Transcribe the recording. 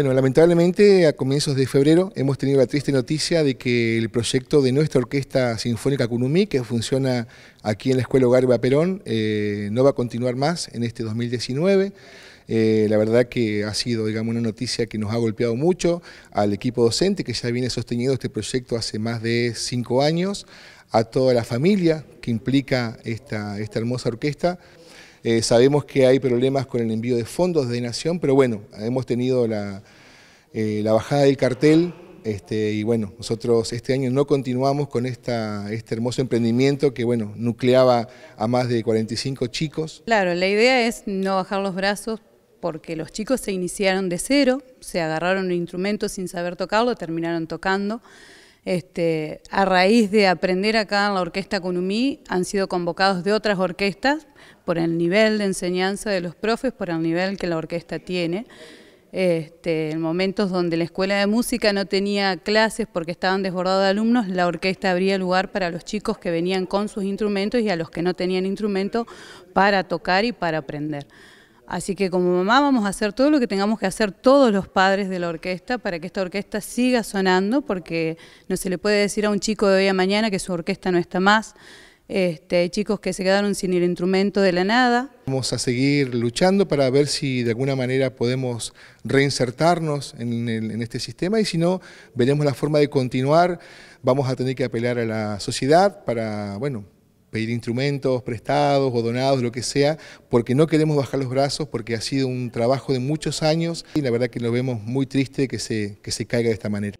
Bueno, lamentablemente a comienzos de febrero hemos tenido la triste noticia de que el proyecto de nuestra Orquesta Sinfónica Kunumi, que funciona aquí en la Escuela Hogar Perón, eh, no va a continuar más en este 2019. Eh, la verdad que ha sido, digamos, una noticia que nos ha golpeado mucho al equipo docente que ya viene sosteniendo este proyecto hace más de cinco años, a toda la familia que implica esta hermosa orquesta. Eh, sabemos que hay problemas con el envío de fondos de Nación, pero bueno, hemos tenido eh, la, bajada del cartel este, y bueno, nosotros este año no continuamos con esta, este hermoso emprendimiento que bueno, nucleaba a más de 45 chicos. Claro, la idea es no bajar los brazos porque los chicos se iniciaron de cero, se agarraron un instrumento sin saber tocarlo, terminaron tocando. Este, a raíz de aprender acá en la Orquesta Kunumí, han sido convocados de otras orquestas por el nivel de enseñanza de los profes, por el nivel que la orquesta tiene. Este, en momentos donde la escuela de música no tenía clases porque estaban desbordados de alumnos, la orquesta abría lugar para los chicos que venían con sus instrumentos y a los que no tenían instrumento para tocar y para aprender. Así que como mamá vamos a hacer todo lo que tengamos que hacer todos los padres de la orquesta para que esta orquesta siga sonando, porque no se le puede decir a un chico de hoy a mañana que su orquesta no está más. Este, chicos que se quedaron sin el instrumento de la nada. Vamos a seguir luchando para ver si de alguna manera podemos reinsertarnos en, en este sistema y si no, veremos la forma de continuar. Vamos a tener que apelar a la sociedad para, bueno, pedir instrumentos prestados o donados, lo que sea, porque no queremos bajar los brazos, porque ha sido un trabajo de muchos años y la verdad que lo vemos muy triste que se, que se caiga de esta manera.